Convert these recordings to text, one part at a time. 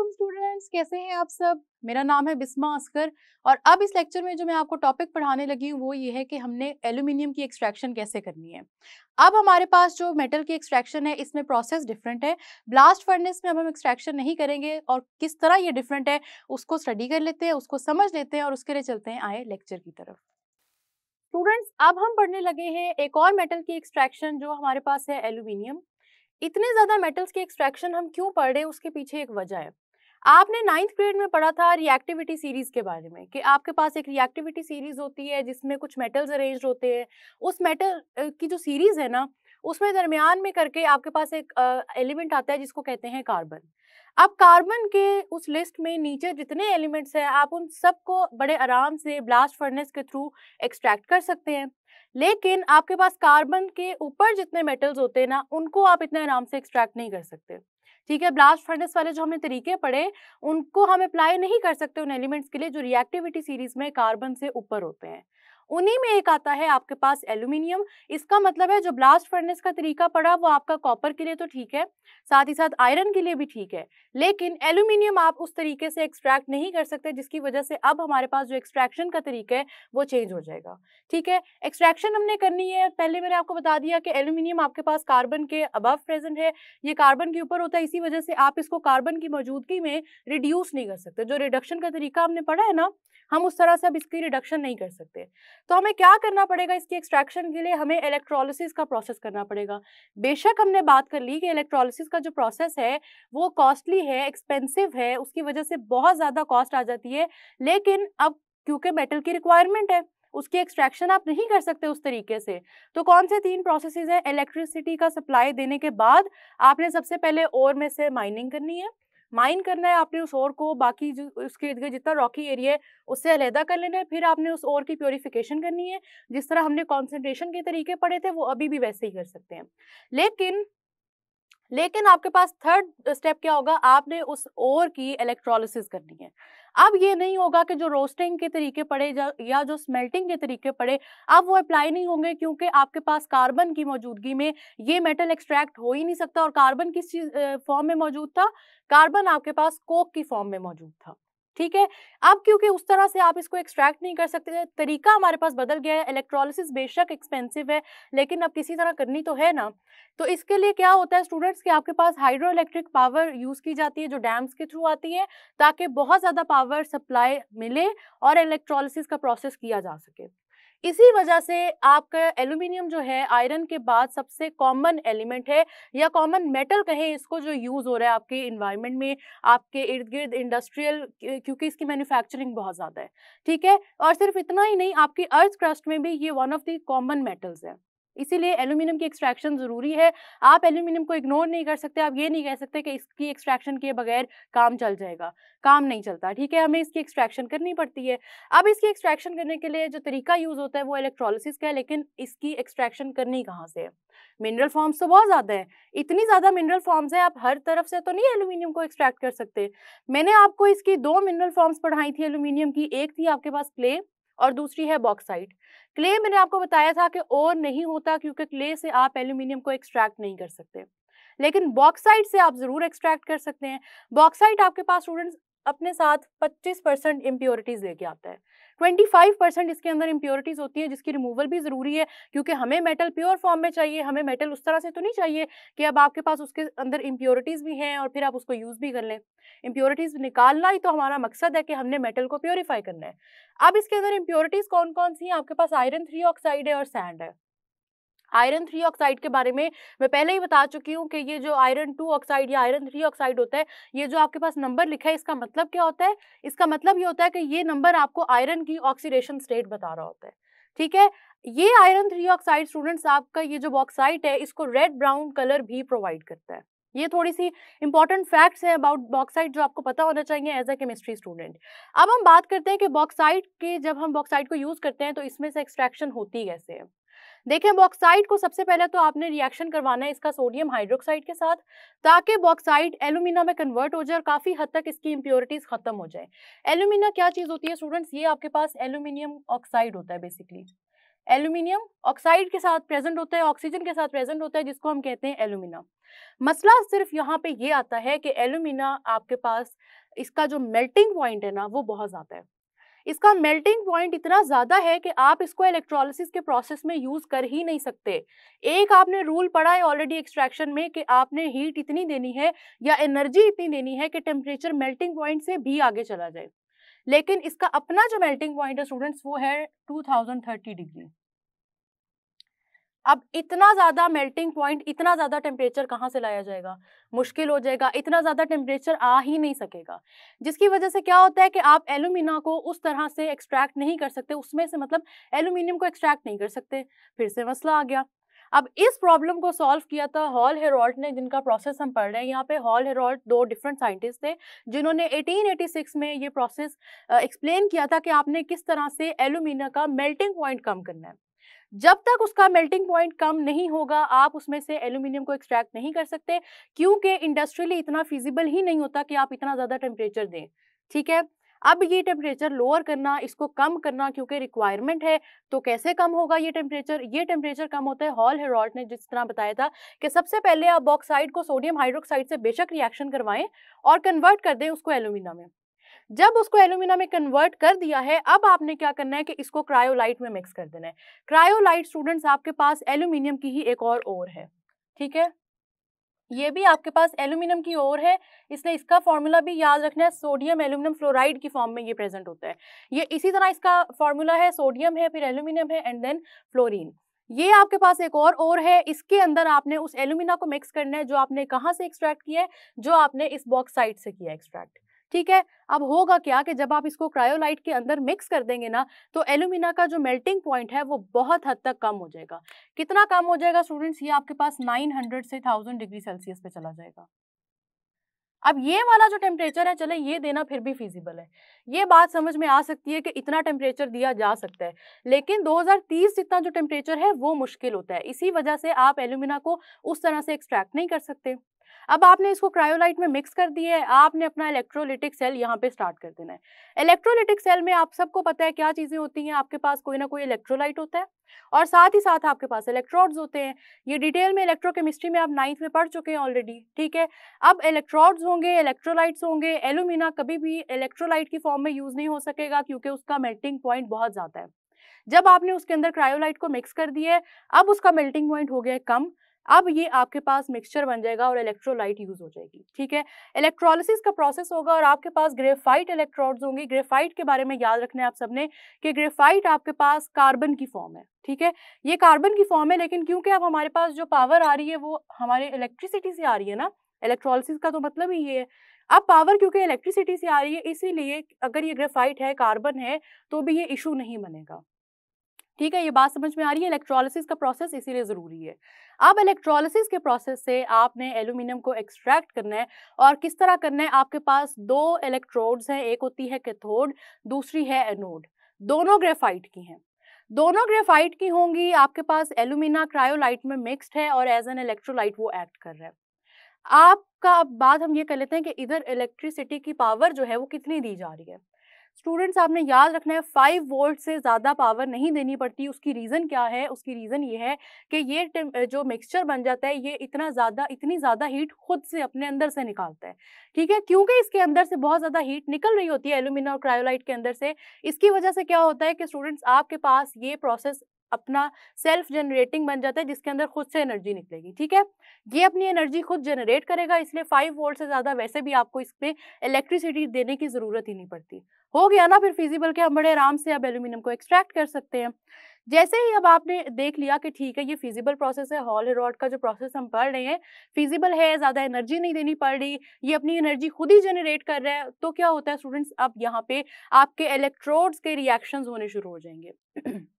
वालेकुम स्टूडेंट्स कैसे हैं आप सब मेरा नाम है बिस्मा अस्कर और अब इस लेक्चर में जो मैं आपको टॉपिक पढ़ाने लगी हूँ वो ये है कि हमने एल्यूमिनियम की एक्सट्रैक्शन कैसे करनी है अब हमारे पास जो मेटल की एक्सट्रैक्शन है इसमें प्रोसेस डिफरेंट है ब्लास्ट फर्नेस में अब हम एक्सट्रैक्शन नहीं करेंगे और किस तरह ये डिफरेंट है उसको स्टडी कर लेते हैं उसको समझ लेते हैं और उसके लिए चलते हैं आए लेक्चर की तरफ स्टूडेंट्स अब हम पढ़ने लगे हैं एक और मेटल की एक्सट्रैक्शन जो हमारे पास है एल्यूमिनियम इतने ज़्यादा मेटल्स के एक्सट्रैक्शन हम क्यों पढ़ रहे हैं उसके पीछे एक वजह है आपने नाइन्थ ग्रेड में पढ़ा था रिएक्टिविटी सीरीज के बारे में कि आपके पास एक रिएक्टिविटी सीरीज होती है जिसमें कुछ मेटल्स अरेंज होते हैं उस मेटल की जो सीरीज है ना उसमें दरमियान में करके आपके पास एक एलिमेंट आता है जिसको कहते हैं कार्बन अब कार्बन के उस लिस्ट में नीचे जितने एलिमेंट्स हैं आप उन सबको बड़े आराम से ब्लास्ट फर्नेस के थ्रू एक्सट्रैक्ट कर सकते हैं लेकिन आपके पास कार्बन के ऊपर जितने मेटल्स होते हैं ना उनको आप इतने आराम से एक्सट्रैक्ट नहीं कर सकते ठीक है ब्लास्ट फर्नेस वाले जो हमने तरीके पढ़े उनको हम अप्लाई नहीं कर सकते उन एलिमेंट्स के लिए जो रिएक्टिविटी सीरीज में कार्बन से ऊपर होते हैं उन्हीं में एक आता है आपके पास एल्यूमिनियम इसका मतलब है जो ब्लास्ट फर्नेस का तरीका पड़ा वो आपका कॉपर के लिए तो ठीक है साथ ही साथ आयरन के लिए भी ठीक है लेकिन एल्यूमिनियम आप उस तरीके से एक्सट्रैक्ट नहीं कर सकते जिसकी वजह से अब हमारे पास जो एक्सट्रैक्शन का तरीका है वो चेंज हो जाएगा ठीक है एक्सट्रैक्शन हमने करनी है पहले मैंने आपको बता दिया कि एल्यूमिनियम आपके पास कार्बन के अबव प्रेजेंट है ये कार्बन के ऊपर होता है इसी वजह से आप इसको कार्बन की मौजूदगी में रिड्यूस नहीं कर सकते जो रिडक्शन का तरीका हमने पढ़ा है ना हम उस तरह से अब इसकी रिडक्शन नहीं कर सकते तो हमें क्या करना पड़ेगा इसकी एक्सट्रैक्शन के लिए हमें इलेक्ट्रोलिसिस का प्रोसेस करना पड़ेगा बेशक हमने बात कर ली कि इलेक्ट्रोलिसिस का जो प्रोसेस है वो कॉस्टली है एक्सपेंसिव है उसकी वजह से बहुत ज़्यादा कॉस्ट आ जाती है लेकिन अब क्योंकि मेटल की रिक्वायरमेंट है उसकी एक्सट्रैक्शन आप नहीं कर सकते उस तरीके से तो कौन से तीन प्रोसेसेस हैं इलेक्ट्रिसिटी का सप्लाई देने के बाद आपने सबसे पहले ओर में से माइनिंग करनी है माइन करना है आपने उस और को बाकी जो उसके इर्द गिर्द जितना रॉकी एरिया है उससे अलहदा कर लेना है फिर आपने उस और की प्योरीफिकेशन करनी है जिस तरह हमने कॉन्सेंट्रेशन के तरीके पढ़े थे वो अभी भी वैसे ही कर सकते हैं लेकिन लेकिन आपके पास थर्ड स्टेप क्या होगा आपने उस ओर की इलेक्ट्रोलिसिस करनी है अब ये नहीं होगा कि जो रोस्टिंग के तरीके पड़े या जो स्मेल्टिंग के तरीके पड़े अब वो अप्लाई नहीं होंगे क्योंकि आपके पास कार्बन की मौजूदगी में ये मेटल एक्सट्रैक्ट हो ही नहीं सकता और कार्बन किस चीज फॉर्म में मौजूद था कार्बन आपके पास कोक की फॉर्म में मौजूद था ठीक है अब क्योंकि उस तरह से आप इसको एक्सट्रैक्ट नहीं कर सकते तरीका हमारे पास बदल गया है इलेक्ट्रोलिसिस बेशक एक्सपेंसिव है लेकिन अब किसी तरह करनी तो है ना तो इसके लिए क्या होता है स्टूडेंट्स कि आपके पास हाइड्रो इलेक्ट्रिक पावर यूज़ की जाती है जो डैम्स के थ्रू आती है ताकि बहुत ज़्यादा पावर सप्लाई मिले और इलेक्ट्रोलिस का प्रोसेस किया जा सके इसी वजह से आपका एल्यूमिनियम जो है आयरन के बाद सबसे कॉमन एलिमेंट है या कॉमन मेटल कहें इसको जो यूज़ हो रहा है आपके इन्वायरमेंट में आपके इर्द गिर्द इंडस्ट्रियल क्योंकि इसकी मैन्युफैक्चरिंग बहुत ज़्यादा है ठीक है और सिर्फ इतना ही नहीं आपकी अर्थ क्रस्ट में भी ये one of the common metals है इसीलिए एल्यूमिनियम की एक्सट्रैक्शन ज़रूरी है आप एल्यूमिनियम को इग्नोर नहीं कर सकते आप ये नहीं कह सकते कि इसकी एक्सट्रैक्शन किए बगैर काम चल जाएगा काम नहीं चलता ठीक है हमें इसकी एक्सट्रैक्शन करनी पड़ती है अब इसकी एक्सट्रैक्शन करने के लिए जो तरीका यूज़ होता है वो इलेक्ट्रोलिसिस का है लेकिन इसकी एक्सट्रैक्शन करनी कहाँ से है मिनरल फॉर्म्स तो बहुत ज़्यादा हैं इतनी ज़्यादा मिनरल फॉर्म्स हैं आप हर तरफ से तो नहीं एल्यूमिनियम को एक्सट्रैक्ट कर सकते मैंने आपको इसकी दो मिनरल फॉर्म्स पढ़ाई थी एल्यूमिनियम की एक थी आपके पास क्ले और दूसरी है बॉक्साइट क्ले मैंने आपको बताया था कि और नहीं होता क्योंकि क्ले से आप एल्यूमिनियम को एक्सट्रैक्ट नहीं कर सकते लेकिन बॉक्साइट से आप ज़रूर एक्सट्रैक्ट कर सकते हैं बॉक्साइट आपके पास स्टूडेंट्स अपने साथ 25 परसेंट इम्प्योरिटीज़ लेके आता है 25 परसेंट इसके अंदर इम्प्योरिटीज़ होती है जिसकी रिमूवल भी ज़रूरी है क्योंकि हमें मेटल प्योर फॉर्म में चाहिए हमें मेटल उस तरह से तो नहीं चाहिए कि अब आपके पास उसके अंदर इम्प्योरिटीज़ भी हैं और फिर आप उसको यूज़ भी कर लें इम्प्योरिटीज़ निकालना ही तो हमारा मकसद है कि हमने मेटल को प्योरीफाई करना है अब इसके अंदर इम्प्योरिटीज़ कौन कौन सी हैं आपके पास आयरन थ्री ऑक्साइड है और सैंड है आयरन थ्री ऑक्साइड के बारे में मैं पहले ही बता चुकी हूँ कि ये जो आयरन टू ऑक्साइड या आयरन थ्री ऑक्साइड होता है ये जो आपके पास नंबर लिखा है इसका मतलब क्या होता है इसका मतलब ये होता है कि ये नंबर आपको आयरन की ऑक्सीडेशन स्टेट बता रहा होता है ठीक है ये आयरन थ्री ऑक्साइड स्टूडेंट्स आपका ये जो बॉक्साइट है इसको रेड ब्राउन कलर भी प्रोवाइड करता है ये थोड़ी सी इंपॉर्टेंट फैक्ट्स हैं अबाउट बॉक्साइट जो आपको पता होना चाहिए एज अ केमिस्ट्री स्टूडेंट अब हम बात करते हैं कि बॉक्साइट के जब हम बॉक्साइट को यूज़ करते हैं तो इसमें से एक्सट्रैक्शन होती कैसे है देखें बॉक्साइड को सबसे पहले तो आपने रिएक्शन करवाना है इसका सोडियम हाइड्रोक्साइड के साथ ताकि बॉक्साइड एलुमिना में कन्वर्ट हो जाए और काफ़ी हद तक इसकी इम्प्योरिटीज़ ख़त्म हो जाए एलुमिना क्या चीज़ होती है स्टूडेंट्स ये आपके पास एलुमिनियम ऑक्साइड होता है बेसिकली एल्यूमिनियम ऑक्साइड के साथ प्रेजेंट होता है ऑक्सीजन के साथ प्रेजेंट होता है जिसको हम कहते हैं एलुमिना मसला सिर्फ यहाँ पे ये आता है कि एलुमिना आपके पास इसका जो मेल्टिंग पॉइंट है ना वो बहुत ज़्यादा है इसका मेल्टिंग पॉइंट इतना ज़्यादा है कि आप इसको इलेक्ट्रोलिसिस के प्रोसेस में यूज़ कर ही नहीं सकते एक आपने रूल पढ़ा है ऑलरेडी एक्सट्रैक्शन में कि आपने हीट इतनी देनी है या एनर्जी इतनी देनी है कि टेम्परेचर मेल्टिंग पॉइंट से भी आगे चला जाए लेकिन इसका अपना जो मेल्टिंग पॉइंट है स्टूडेंट्स वो है टू डिग्री अब इतना ज़्यादा मेल्टिंग पॉइंट इतना ज़्यादा टेम्परेचर कहाँ से लाया जाएगा मुश्किल हो जाएगा इतना ज़्यादा टेम्परेचर आ ही नहीं सकेगा जिसकी वजह से क्या होता है कि आप एलुमिना को उस तरह से एक्सट्रैक्ट नहीं कर सकते उसमें से मतलब एलुमिनियम को एक्सट्रैक्ट नहीं कर सकते फिर से मसला आ गया अब इस प्रॉब्लम को सॉल्व किया था हॉल हेरोल्ट ने जिनका प्रोसेस हम पढ़ रहे हैं यहाँ पे हॉल हेरोल्ट दो डिफरेंट साइंटिस्ट थे जिन्होंने 1886 में ये प्रोसेस एक्सप्लेन किया था कि आपने किस तरह से एलुमिना का मेल्टिंग पॉइंट कम करना है जब तक उसका मेल्टिंग पॉइंट कम नहीं होगा आप उसमें से एल्यूमिनियम को एक्सट्रैक्ट नहीं कर सकते क्योंकि इंडस्ट्रियली इतना फिजिबल ही नहीं होता कि आप इतना ज़्यादा टेम्परेचर दें ठीक है अब ये टेम्परेचर लोअर करना इसको कम करना क्योंकि रिक्वायरमेंट है तो कैसे कम होगा ये टेम्परेचर ये टेम्परेचर कम होता है हॉल हेरोल्ट ने जिस तरह बताया था कि सबसे पहले आप बॉक्साइड को सोडियम हाइड्रोक्साइड से बेशक रिएक्शन करवाएं और कन्वर्ट कर दें उसको एलुमिना में जब उसको एलुमिना में कन्वर्ट कर दिया है अब आपने क्या करना है कि इसको क्रायोलाइट में मिक्स कर देना है क्रायोलाइट स्टूडेंट्स आपके पास एल्यूमिनियम की ही एक और ओर है ठीक है ये भी आपके पास एल्यूमिनियम की ओर है इसलिए इसका फॉर्मूला भी याद रखना है सोडियम एल्यूमिनियम फ्लोराइड की फॉर्म में ये प्रेजेंट होता है ये इसी तरह इसका फॉर्मूला है सोडियम है फिर एल्यूमिनियम है एंड देन फ्लोरिन ये आपके पास एक और और है इसके अंदर आपने उस एल्यूमिना को मिक्स करना है जो आपने कहाँ से एक्सट्रैक्ट किया है जो आपने इस बॉक्साइट से किया एक्सट्रैक्ट ठीक है अब होगा क्या कि जब आप इसको क्रायोलाइट के अंदर मिक्स कर देंगे ना तो एल्यूमिना का जो मेल्टिंग पॉइंट है वो बहुत हद तक कम हो जाएगा कितना कम हो जाएगा स्टूडेंट्स ये आपके पास 900 से 1000 डिग्री सेल्सियस पे चला जाएगा अब ये वाला जो टेम्परेचर है चले ये देना फिर भी फिजिबल है ये बात समझ में आ सकती है कि इतना टेम्परेचर दिया जा सकता है लेकिन 2030 जितना जो टेम्परेचर है वो मुश्किल होता है इसी वजह से आप एल्यूमिना को उस तरह से एक्सट्रैक्ट नहीं कर सकते अब आपने इसको क्रायोलाइट में मिक्स कर दिया है आपने अपना इलेक्ट्रोलिटिक सेल यहाँ पे स्टार्ट कर देना है इलेक्ट्रोलिटिक सेल में आप सबको पता है क्या चीज़ें होती हैं आपके पास कोई ना कोई इलेक्ट्रोलाइट होता है और साथ ही साथ आपके पास इलेक्ट्रोड्स होते हैं ये डिटेल में इलेक्ट्रोकेमिस्ट्री में आप नाइन्थ में पढ़ चुके हैं ऑलरेडी ठीक है अब इलेक्ट्रोड्स होंगे इलेक्ट्रोलाइट्स होंगे एलुमिना कभी भी इलेक्ट्रोलाइट की फॉर्म में यूज़ नहीं हो सकेगा क्योंकि उसका मेल्टिंग पॉइंट बहुत ज़्यादा है जब आपने उसके अंदर क्रायोलाइट को मिक्स कर दिया है अब उसका मेल्टिंग पॉइंट हो गया है कम अब ये आपके पास मिक्सचर बन जाएगा और इलेक्ट्रोलाइट यूज हो जाएगी ठीक है इलेक्ट्रोलिसिस का प्रोसेस होगा और आपके पास ग्रेफाइट इलेक्ट्रोड्स होंगे ग्रेफाइट के बारे में याद रखना है आप सबने कि ग्रेफाइट आपके पास कार्बन की फॉर्म है ठीक है ये कार्बन की फॉर्म है लेकिन क्योंकि अब हमारे पास जो पावर आ रही है वो हमारे इलेक्ट्रिसिटी से आ रही है ना इलेक्ट्रोलिसिस का तो मतलब ही ये है अब पावर क्योंकि इलेक्ट्रिसिटी से आ रही है इसीलिए अगर ये ग्रेफाइट है कार्बन है तो भी ये इशू नहीं बनेगा ठीक है ये बात समझ में आ रही है इलेक्ट्रोलिसिस का प्रोसेस इसीलिए ज़रूरी है अब इलेक्ट्रोलिसिस के प्रोसेस से आपने एल्यूमिनियम को एक्सट्रैक्ट करना है और किस तरह करना है आपके पास दो इलेक्ट्रोड्स हैं एक होती है कैथोड दूसरी है एनोड दोनों ग्रेफाइट की हैं दोनों ग्रेफाइट की होंगी आपके पास एल्यूमिना क्रायोलाइट में मिक्सड है और एज एन इलेक्ट्रोलाइट वो एक्ट कर रहा है आपका अब बात हम ये कर लेते हैं कि इधर इलेक्ट्रिसिटी की पावर जो है वो कितनी दी जा रही है स्टूडेंट्स आपने याद रखना है फाइव वोल्ट से ज़्यादा पावर नहीं देनी पड़ती उसकी रीज़न क्या है उसकी रीज़न ये है कि ये जो मिक्सचर बन जाता है ये इतना ज़्यादा इतनी ज़्यादा हीट खुद से अपने अंदर से निकालता है ठीक है क्योंकि इसके अंदर से बहुत ज़्यादा हीट निकल रही होती है एलुमिना और क्रायोलाइट के अंदर से इसकी वजह से क्या होता है कि स्टूडेंट्स आपके पास ये प्रोसेस अपना सेल्फ जनरेटिंग बन जाता है जिसके अंदर खुद से एनर्जी निकलेगी ठीक है ये अपनी एनर्जी खुद जनरेट करेगा इसलिए फाइव वोल्ट से ज़्यादा वैसे भी आपको इसमें इलेक्ट्रिसिटी देने की ज़रूरत ही नहीं पड़ती हो गया ना फिर फिजिबल के हम बड़े आराम से अब एल्यूमिनियम को एक्सट्रैक्ट कर सकते हैं जैसे ही अब आपने देख लिया कि ठीक है ये फिजिबल प्रोसेस है हॉल रॉड का जो प्रोसेस हम पढ़ रहे हैं फिजिबल है ज़्यादा एनर्जी नहीं देनी पड़ रही ये अपनी एनर्जी खुद ही जनरेट कर रहा है तो क्या होता है स्टूडेंट्स अब यहाँ पे आपके इलेक्ट्रोड्स के रिएक्शंस होने शुरू हो जाएंगे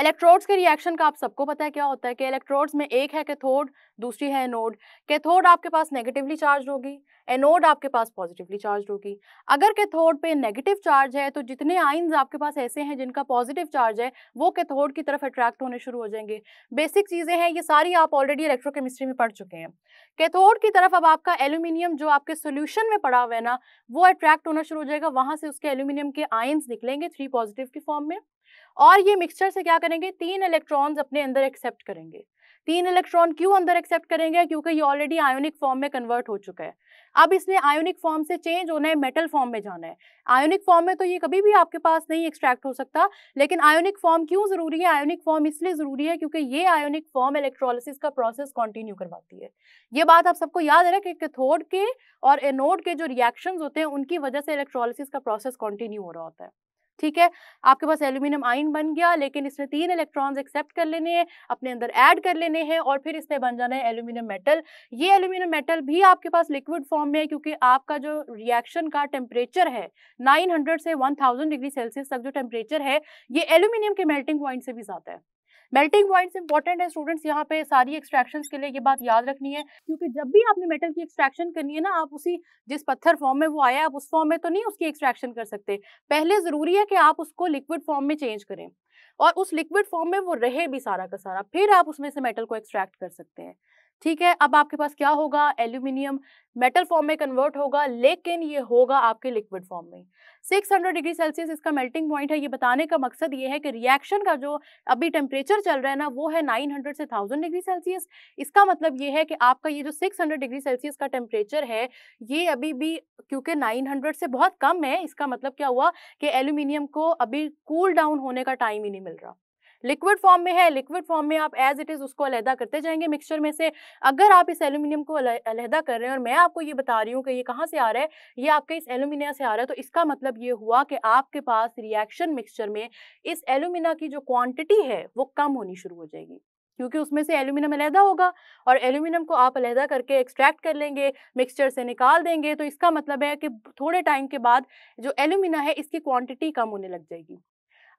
इलेक्ट्रोड्स के रिएक्शन का आप सबको पता है क्या होता है कि इलेक्ट्रोड्स में एक है कैथोड दूसरी है एनोड कैथोड आपके पास नेगेटिवली चार्ज होगी एनोड आपके पास पॉजिटिवली चार्ज होगी अगर कैथोड पे नेगेटिव चार्ज है तो जितने आइंस आपके पास ऐसे हैं जिनका पॉजिटिव चार्ज है वो कैथोड की तरफ अट्रैक्ट होने शुरू हो जाएंगे बेसिक चीज़ें हैं ये सारी आप ऑलरेडी इलेक्ट्रोकेमिस्ट्री में पढ़ चुके हैं कैथोड की तरफ अब आपका एल्यूमिनियम जो आपके सोल्यूशन में पड़ा हुआ है ना वो अट्रैक्ट होना शुरू हो जाएगा वहाँ से उसके एल्यूमिनियम के आइन्स निकलेंगे थ्री पॉजिटिव की फॉर्म में और ये मिक्सचर से क्या करेंगे तीन इलेक्ट्रॉन्स अपने अंदर एक्सेप्ट करेंगे तीन इलेक्ट्रॉन क्यों अंदर एक्सेप्ट करेंगे क्योंकि ये ऑलरेडी आयोनिक फॉर्म में कन्वर्ट हो चुका है अब इसने आयोनिक फॉर्म से चेंज होना है मेटल फॉर्म में जाना है आयोनिक फॉर्म में तो ये कभी भी आपके पास नहीं एक्सट्रैक्ट हो सकता लेकिन आयोनिक फॉर्म क्यों जरूरी है आयोनिक फॉर्म इसलिए जरूरी है क्योंकि ये आयोनिक फॉर्म इलेक्ट्रोलिसिस का प्रोसेस कंटिन्यू करवाती है ये बात आप सबको याद है कि कैथोड के और एनोड के जो रिएक्शन होते हैं उनकी वजह से इलेक्ट्रोलिसिस का प्रोसेस कॉन्टिन्यू हो रहा होता है ठीक है आपके पास एल्यूमिनियम आइन बन गया लेकिन इसने तीन इलेक्ट्रॉन्स एक्सेप्ट कर लेने हैं अपने अंदर ऐड कर लेने हैं और फिर इसने बन जाना है एल्यूमिनियम मेटल ये एल्यूमिनियम मेटल भी आपके पास लिक्विड फॉर्म में है क्योंकि आपका जो रिएक्शन का टेम्परेचर है 900 से 1000 डिग्री सेल्सियस तक जो टेम्परेचर है ये एल्यूमिनियम के मेल्टिंग पॉइंट से भी ज़्यादा है मेल्टिंग पॉइंट्स इंपॉर्टेंट है स्टूडेंट्स यहाँ पे सारी एक्सट्रैक्शन के लिए ये बात याद रखनी है क्योंकि जब भी आपने मेटल की एक्सट्रैक्शन करनी है ना आप उसी जिस पत्थर फॉर्म में वो आया आप उस फॉर्म में तो नहीं उसकी एक्सट्रैक्शन कर सकते पहले ज़रूरी है कि आप उसको लिक्विड फॉर्म में चेंज करें और उस लिक्विड फॉर्म में वो रहे भी सारा का सारा फिर आप उसमें से मेटल को एक्सट्रैक्ट कर सकते हैं ठीक है अब आपके पास क्या होगा एल्यूमिनियम मेटल फॉर्म में कन्वर्ट होगा लेकिन ये होगा आपके लिक्विड फॉर्म में 600 डिग्री सेल्सियस इसका मेल्टिंग पॉइंट है ये बताने का मकसद ये है कि रिएक्शन का जो अभी टेम्परेचर चल रहा है ना वो है 900 से 1000 डिग्री सेल्सियस इसका मतलब ये है कि आपका ये जो 600 डिग्री सेल्सियस का टेम्परेचर है ये अभी भी क्योंकि 900 से बहुत कम है इसका मतलब क्या हुआ कि एल्यूमिनियम को अभी कूल cool डाउन होने का टाइम ही नहीं मिल रहा लिक्विड फॉर्म में है लिक्विड फॉर्म में आप एज इट इज़ उसको अलहदा करते जाएंगे मिक्सचर में से अगर आप इस एल्यूमिनियम को अलहदा कर रहे हैं और मैं आपको ये बता रही हूँ कि ये कहाँ से आ रहा है ये आपके इस एलुमिनिया से आ रहा है तो इसका मतलब ये हुआ कि आपके पास रिएक्शन मिक्सचर में इस एलुमिना की जो क्वान्टिटी है वो कम होनी शुरू हो जाएगी क्योंकि उसमें से एल्यूमिनियम अलहदा होगा और एल्यूमिनियम को आप अलहदा करके एक्सट्रैक्ट कर लेंगे मिक्सचर से निकाल देंगे तो इसका मतलब है कि थोड़े टाइम के बाद जो एल्यूमिना है इसकी क्वांटिटी कम होने लग जाएगी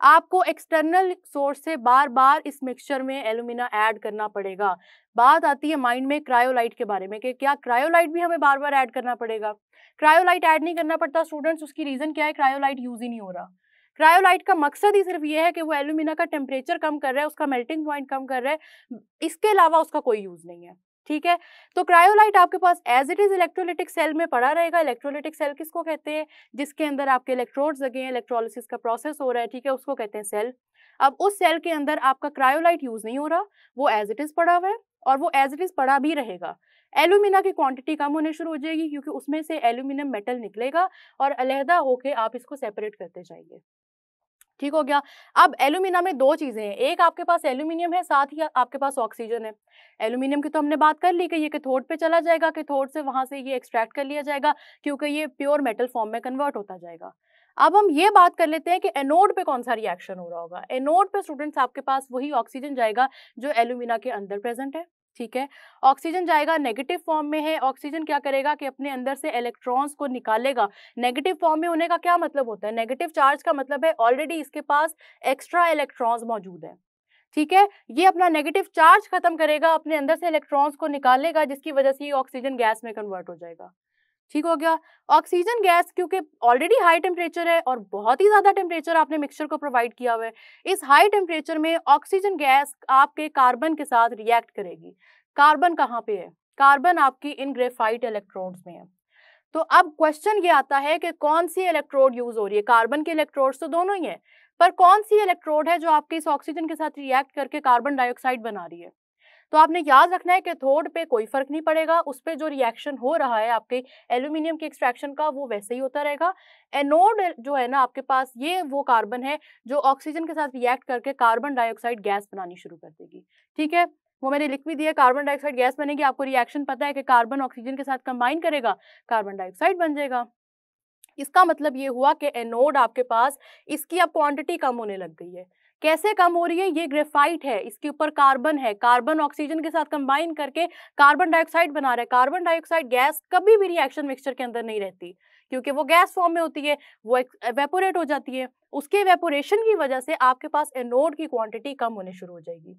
आपको एक्सटर्नल सोर्स से बार बार इस मिक्सचर में एलुमिना ऐड करना पड़ेगा बात आती है माइंड में क्रायोलाइट के बारे में कि क्या क्रायोलाइट भी हमें बार बार ऐड करना पड़ेगा क्रायोलाइट ऐड नहीं करना पड़ता स्टूडेंट्स उसकी रीज़न क्या है क्रायोलाइट यूज़ ही नहीं हो रहा क्रायोलाइट का मकसद ही सिर्फ ये है कि वो एलुमिना का टेम्परेचर कम कर रहा है उसका मेल्टिंग पॉइंट कम कर रहा है इसके अलावा उसका कोई यूज़ नहीं है ठीक है तो क्रायोलाइट आपके पास as it is electrolytic cell में पड़ा रहेगा इलेक्ट्रोलिटिक सेल किसको कहते हैं जिसके अंदर आपके इलेक्ट्रोड्स लगे हैं इलेक्ट्रोलिसिस का प्रोसेस हो रहा है ठीक है उसको कहते हैं सेल अब उस सेल के अंदर आपका क्रायोलाइट यूज नहीं हो रहा वो एज इट इज पड़ा हुआ है और वो एज इट इज पड़ा भी रहेगा एल्यूमिना की क्वांटिटी कम होने शुरू हो जाएगी क्योंकि उसमें से एल्यूमिनियम मेटल निकलेगा और अलहदा होके आप इसको सेपरेट करते जाएंगे ठीक हो गया अब एल्यूमिना में दो चीज़ें हैं एक आपके पास एल्यूमिनियम है साथ ही आपके पास ऑक्सीजन है एल्यूमिनियम की तो हमने बात कर ली कि ये कैथोड पे चला जाएगा कैथोड से वहाँ से ये एक्सट्रैक्ट कर लिया जाएगा क्योंकि ये प्योर मेटल फॉर्म में कन्वर्ट होता जाएगा अब हम ये बात कर लेते हैं कि एनोड पे कौन सा रिएक्शन हो रहा होगा एनोड पे स्टूडेंट्स आपके पास वही ऑक्सीजन जाएगा जो एल्यूमिना के अंदर प्रेजेंट है ठीक है ऑक्सीजन जाएगा नेगेटिव फॉर्म में है ऑक्सीजन क्या करेगा कि अपने अंदर से इलेक्ट्रॉन्स को निकालेगा नेगेटिव फॉर्म में होने का क्या मतलब होता है नेगेटिव चार्ज का मतलब है ऑलरेडी इसके पास एक्स्ट्रा इलेक्ट्रॉन्स मौजूद है ठीक है ये अपना नेगेटिव चार्ज खत्म करेगा अपने अंदर से इलेक्ट्रॉन्स को निकालेगा जिसकी वजह से ये ऑक्सीजन गैस में कन्वर्ट हो जाएगा ठीक हो गया ऑक्सीजन गैस क्योंकि ऑलरेडी हाई टेम्परेचर है और बहुत ही ज़्यादा टेम्परेचर आपने मिक्सचर को प्रोवाइड किया हुआ है इस हाई टेम्परेचर में ऑक्सीजन गैस आपके कार्बन के साथ रिएक्ट करेगी कार्बन कहाँ पे है कार्बन आपकी इन ग्रेफाइट इलेक्ट्रोड्स में है तो अब क्वेश्चन ये आता है कि कौन सी इलेक्ट्रोड यूज हो रही है कार्बन के इलेक्ट्रोड्स तो दोनों ही है पर कौन सी इलेक्ट्रोड है जो आपके इस ऑक्सीजन के साथ रिएक्ट करके कार्बन डाइऑक्साइड बना रही है तो आपने याद रखना है कि थोड पे कोई फर्क नहीं पड़ेगा उस पर जो रिएक्शन हो रहा है आपके एल्यूमिनियम के एक्सट्रैक्शन का वो वैसे ही होता रहेगा एनोड जो है ना आपके पास ये वो कार्बन है जो ऑक्सीजन के साथ रिएक्ट करके कार्बन डाइऑक्साइड गैस बनानी शुरू कर देगी ठीक है वो मैंने लिख भी दिया कार्बन डाइऑक्साइड गैस बनेगी आपको रिएक्शन पता है कि कार्बन ऑक्सीजन के साथ कंबाइन करेगा कार्बन डाइऑक्साइड बन जाएगा इसका मतलब ये हुआ कि एनोड आपके पास इसकी अब क्वांटिटी कम होने लग गई है कैसे कम हो रही है ये ग्रेफाइट है इसके ऊपर कार्बन है कार्बन ऑक्सीजन के साथ कंबाइन करके कार्बन डाइऑक्साइड बना रहा है कार्बन डाइऑक्साइड गैस कभी भी रिएक्शन मिक्सचर के अंदर नहीं रहती क्योंकि वो गैस फॉर्म में होती है वो वेपोरेट हो जाती है उसके वेपोरेशन की वजह से आपके पास एनोड की क्वांटिटी कम होने शुरू हो जाएगी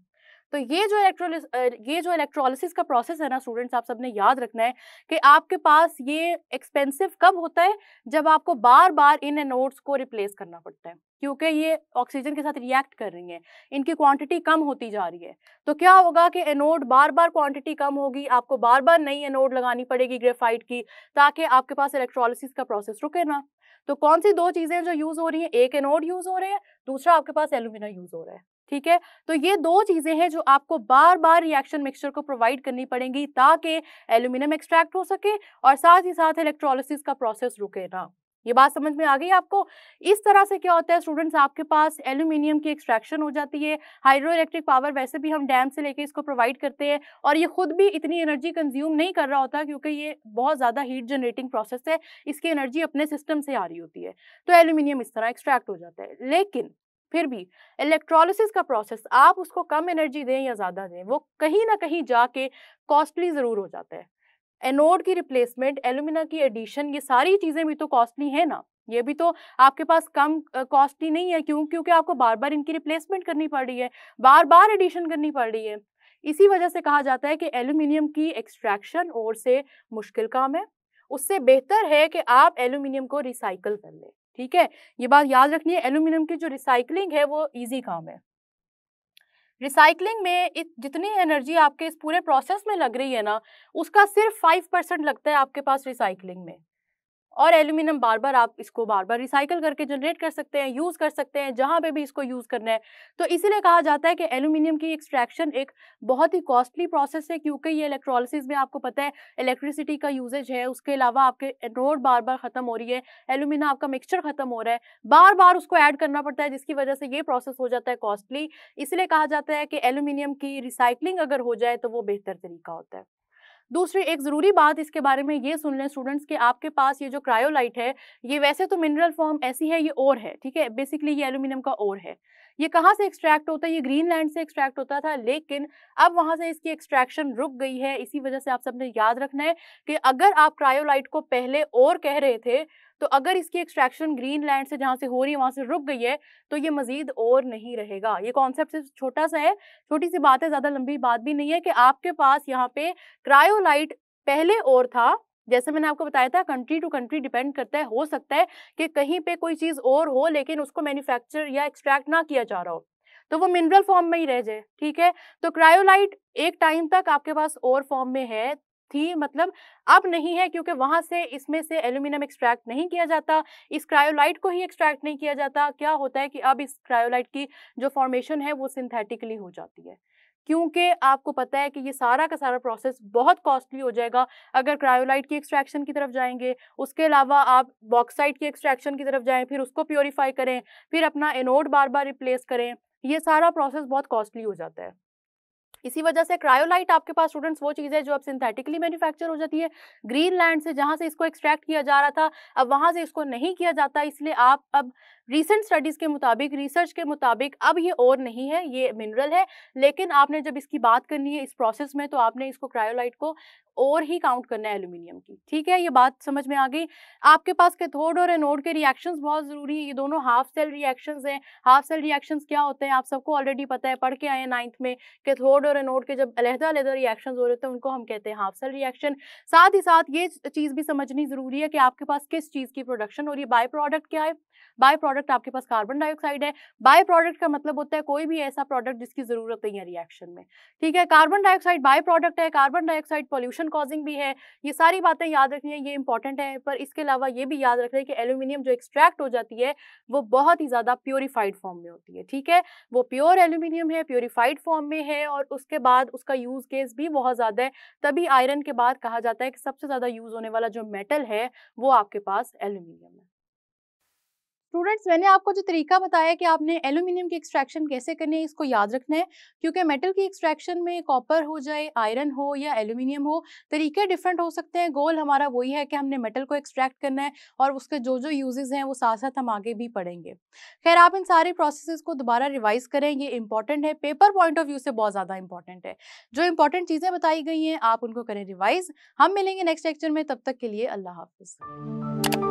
तो ये जो इलेक्ट्रोलिस ये जो इलेक्ट्रोलिसिस का प्रोसेस है ना स्टूडेंट्स आप सबने याद रखना है कि आपके पास ये एक्सपेंसिव कब होता है जब आपको बार बार इन एनोड्स को रिप्लेस करना पड़ता है क्योंकि ये ऑक्सीजन के साथ रिएक्ट कर रही हैं इनकी क्वांटिटी कम होती जा रही है तो क्या होगा कि एनोड बार बार क्वांटिटी कम होगी आपको बार बार नई एनोड लगानी पड़ेगी ग्रेफाइट की ताकि आपके पास इलेक्ट्रोलिसिस का प्रोसेस रुके ना तो कौन सी दो चीज़ें जो यूज़ हो रही हैं एक एनोड यूज़ हो रहे हैं दूसरा आपके पास एलुमिना यूज़ हो रहा है ठीक है तो ये दो चीज़ें हैं जो आपको बार बार रिएक्शन मिक्सचर को प्रोवाइड करनी पड़ेंगी ताकि एल्यूमिनियम एक्सट्रैक्ट हो सके और साथ ही साथ इलेक्ट्रोलिसिस का प्रोसेस रुके ना ये बात समझ में आ गई आपको इस तरह से क्या होता है स्टूडेंट्स आपके पास एल्यूमिनियम की एक्सट्रैक्शन हो जाती है हाइड्रो इलेक्ट्रिक पावर वैसे भी हम डैम से लेके इसको प्रोवाइड करते हैं और ये खुद भी इतनी एनर्जी कंज्यूम नहीं कर रहा होता क्योंकि ये बहुत ज़्यादा हीट जनरेटिंग प्रोसेस है इसकी एनर्जी अपने सिस्टम से आ रही होती है तो एल्यूमिनियम इस तरह एक्सट्रैक्ट हो जाता है लेकिन फिर भी इलेक्ट्रोलिसिस का प्रोसेस आप उसको कम एनर्जी दें या ज़्यादा दें वो कहीं ना कहीं जाके कॉस्टली ज़रूर हो जाता है एनोड की रिप्लेसमेंट एलुमिना की एडिशन ये सारी चीज़ें भी तो कॉस्टली हैं ना ये भी तो आपके पास कम कॉस्टली नहीं है क्यों क्योंकि आपको बार बार इनकी रिप्लेसमेंट करनी पड़ रही है बार बार एडिशन करनी पड़ रही है इसी वजह से कहा जाता है कि एल्यूमिनियम की एक्सट्रैक्शन और से मुश्किल काम है उससे बेहतर है कि आप एल्यूमिनियम को रिसाइकल कर लें ठीक है ये बात याद रखनी है एल्यूमिनियम की जो रिसाइकलिंग है वो ईजी काम है रिसाइकलिंग में इत, जितनी एनर्जी आपके इस पूरे प्रोसेस में लग रही है ना उसका सिर्फ फाइव परसेंट लगता है आपके पास रिसाइकलिंग में और एल्यूमिनियम बार बार आप इसको बार बार रिसाइकल करके जनरेट कर सकते हैं यूज़ कर सकते हैं जहाँ पे भी इसको यूज़ करना है तो इसीलिए कहा जाता है कि एल्यूमिनियम की एक्सट्रैक्शन एक बहुत ही कॉस्टली प्रोसेस है क्योंकि ये इलेक्ट्रोलिसिस में आपको पता है इलेक्ट्रिसिटी का यूजेज है उसके अलावा आपके रोड बार बार ख़त्म हो रही है एलुमिनियम आपका मिक्सचर ख़त्म हो रहा है बार बार उसको ऐड करना पड़ता है जिसकी वजह से ये प्रोसेस हो जाता है कॉस्टली इसलिए कहा जाता है कि एलुमिनियम की रिसाइकलिंग अगर हो जाए तो वो बेहतर तरीका होता है दूसरी एक ज़रूरी बात इसके बारे में ये सुन लें स्टूडेंट्स कि आपके पास ये जो क्रायोलाइट है ये वैसे तो मिनरल फॉर्म ऐसी है ये और है ठीक है बेसिकली ये एल्यूमिनियम का और है ये कहाँ से एक्सट्रैक्ट होता है ये ग्रीनलैंड से एक्सट्रैक्ट होता था लेकिन अब वहाँ से इसकी एक्सट्रैक्शन रुक गई है इसी वजह से आप सबने याद रखना है कि अगर आप क्रायोलाइट को पहले और कह रहे थे तो अगर इसकी एक्सट्रैक्शन ग्रीनलैंड से जहाँ से हो रही है वहाँ से रुक गई है तो ये मजीद और नहीं रहेगा ये कॉन्सेप्ट सिर्फ छोटा सा है छोटी सी बात है ज़्यादा लंबी बात भी नहीं है कि आपके पास यहाँ पे क्रायोलाइट पहले और था जैसे मैंने आपको बताया था कंट्री टू कंट्री डिपेंड करता है हो सकता है कि कहीं पे कोई चीज़ और हो लेकिन उसको मैन्युफैक्चर या एक्सट्रैक्ट ना किया जा रहा हो तो वो मिनरल फॉर्म में ही रह जाए ठीक है तो क्रायोलाइट एक टाइम तक आपके पास और फॉर्म में है थी मतलब अब नहीं है क्योंकि वहां से इसमें से एल्यूमिनियम एक्सट्रैक्ट नहीं किया जाता इस क्रायोलाइट को ही एक्सट्रैक्ट नहीं किया जाता क्या होता है कि अब इस क्रायोलाइट की जो फॉर्मेशन है वो सिंथेटिकली हो जाती है क्योंकि आपको पता है कि ये सारा का सारा प्रोसेस बहुत कॉस्टली हो जाएगा अगर क्रायोलाइट की एक्सट्रैक्शन की तरफ जाएंगे उसके अलावा आप बॉक्साइट की एक्सट्रैक्शन की तरफ जाएं फिर उसको प्योरीफाई करें फिर अपना एनोड बार बार रिप्लेस करें ये सारा प्रोसेस बहुत कॉस्टली हो जाता है इसी वजह से क्रायोलाइट आपके पास स्टूडेंट्स वो चीज़ है जो अब सिंथेटिकली मैन्युफैक्चर हो जाती है ग्रीन लैंड से जहाँ से इसको एक्सट्रैक्ट किया जा रहा था अब वहाँ से इसको नहीं किया जाता इसलिए आप अब रीसेंट स्टडीज के मुताबिक रिसर्च के मुताबिक अब ये और नहीं है ये मिनरल है लेकिन आपने जब इसकी बात करनी है इस प्रोसेस में तो आपने इसको क्रायोलाइट को और ही काउंट करना है एल्यूमिनियम की ठीक है ये बात समझ में आ गई आपके पास कैथोड और एनोड के रिएक्शंस बहुत ज़रूरी है ये दोनों हाफ सेल रिएक्शंस हैं हाफ सेल रिएक्शंस क्या होते हैं आप सबको ऑलरेडी पता है पढ़ के आए नाइन्थ में कैथोड और एनोड के जब अलहदा अलहदा रिएक्शंस हो रहे थे उनको हम कहते हैं हाफ सेल रिएक्शन साथ ही साथ ये चीज़ भी समझनी ज़रूरी है कि आपके पास किस चीज़ की प्रोडक्शन और ये बाई प्रोडक्ट क्या है बाई प्रोडक्ट प्रोडक्ट आपके पास कार्बन डाइऑक्साइड है बाय प्रोडक्ट का मतलब होता है कोई भी ऐसा प्रोडक्ट जिसकी जरूरत नहीं है रिएक्शन में ठीक है कार्बन डाइऑक्साइड बाय प्रोडक्ट है कार्बन डाइऑक्साइड पॉल्यूशन कॉजिंग भी है ये सारी बातें याद रखनी है ये इंपॉर्टेंट है पर इसके अलावा ये भी याद रखना है कि एल्यूमिनियम जो एक्सट्रैक्ट हो जाती है वो बहुत ही ज़्यादा प्योरीफाइड फॉर्म में होती है ठीक है वो प्योर एल्यूमिनियम है प्योरीफाइड फॉर्म में है और उसके बाद उसका यूज़ केस भी बहुत ज़्यादा है तभी आयरन के बाद कहा जाता है कि सबसे ज़्यादा यूज़ होने वाला जो मेटल है वो आपके पास एल्यूमिनियम है स्टूडेंट्स मैंने आपको जो तरीका बताया कि आपने एल्यूमिनियम की एक्सट्रैक्शन कैसे करनी है इसको याद रखना है क्योंकि मेटल की एक्सट्रैक्शन में कॉपर हो जाए आयरन हो या एल्यूमिनियम हो तरीके डिफरेंट हो सकते हैं गोल हमारा वही है कि हमने मेटल को एक्सट्रैक्ट करना है और उसके जो जो यूजेज़ हैं वो साथ साथ हम आगे भी पढ़ेंगे खैर आप इन सारे प्रोसेस को दोबारा रिवाइज करें ये इंपॉर्टेंट है पेपर पॉइंट ऑफ व्यू से बहुत ज़्यादा इंपॉर्टेंट है जो इंपॉर्टेंट चीज़ें बताई गई हैं आप उनको करें रिवाइज हम मिलेंगे नेक्स्ट लेक्चर में तब तक के लिए अल्लाह हाफिज़